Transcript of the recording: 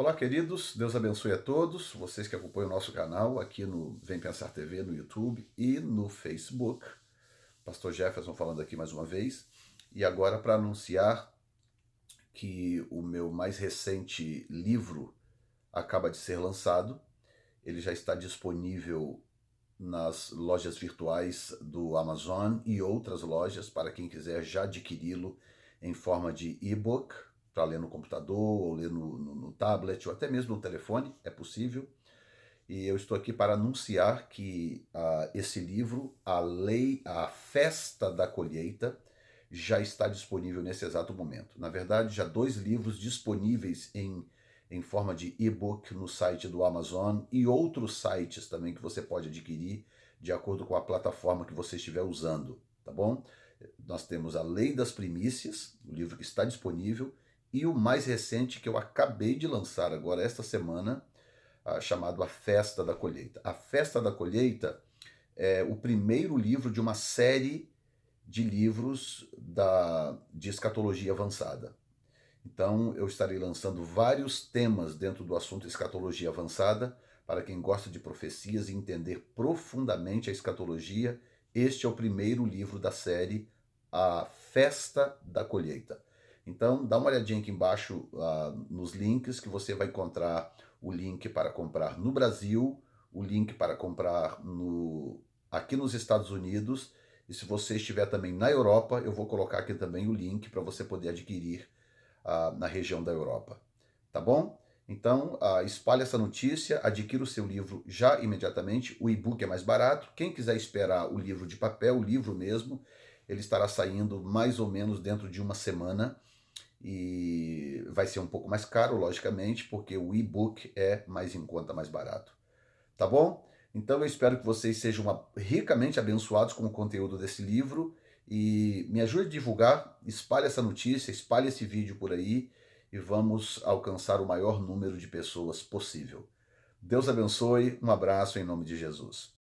Olá, queridos, Deus abençoe a todos, vocês que acompanham o nosso canal aqui no Vem Pensar TV, no YouTube e no Facebook. Pastor Jefferson falando aqui mais uma vez. E agora para anunciar que o meu mais recente livro acaba de ser lançado. Ele já está disponível nas lojas virtuais do Amazon e outras lojas para quem quiser já adquiri-lo em forma de e-book para ler no computador, ou ler no, no, no, tablet, ou até mesmo no telefone, é possível. E eu estou aqui para anunciar que uh, esse livro, A Lei, A Festa da Colheita, já está disponível nesse exato momento. Na verdade, já dois livros disponíveis em, em forma de e-book no site do Amazon e outros sites também que você pode adquirir de acordo com a plataforma que você estiver usando, tá bom? Nós temos A Lei das Primícias, o livro que está disponível, e o mais recente que eu acabei de lançar agora esta semana, ah, chamado A Festa da Colheita. A Festa da Colheita é o primeiro livro de uma série de livros da, de escatologia avançada. Então, eu estarei lançando vários temas dentro do assunto escatologia avançada. Para quem gosta de profecias e entender profundamente a escatologia, este é o primeiro livro da série A Festa da Colheita. Então, dá uma olhadinha aqui embaixo uh, nos links que você vai encontrar o link para comprar no Brasil, o link para comprar no, aqui nos Estados Unidos. E se você estiver também na Europa, eu vou colocar aqui também o link para você poder adquirir uh, na região da Europa. Tá bom? Então, uh, espalhe essa notícia, adquira o seu livro já imediatamente. O e-book é mais barato. Quem quiser esperar o livro de papel, o livro mesmo, ele estará saindo mais ou menos dentro de uma semana e vai ser um pouco mais caro, logicamente, porque o e-book é mais em conta, mais barato. Tá bom? Então eu espero que vocês sejam ricamente abençoados com o conteúdo desse livro e me ajude a divulgar, espalhe essa notícia, espalhe esse vídeo por aí e vamos alcançar o maior número de pessoas possível. Deus abençoe, um abraço em nome de Jesus.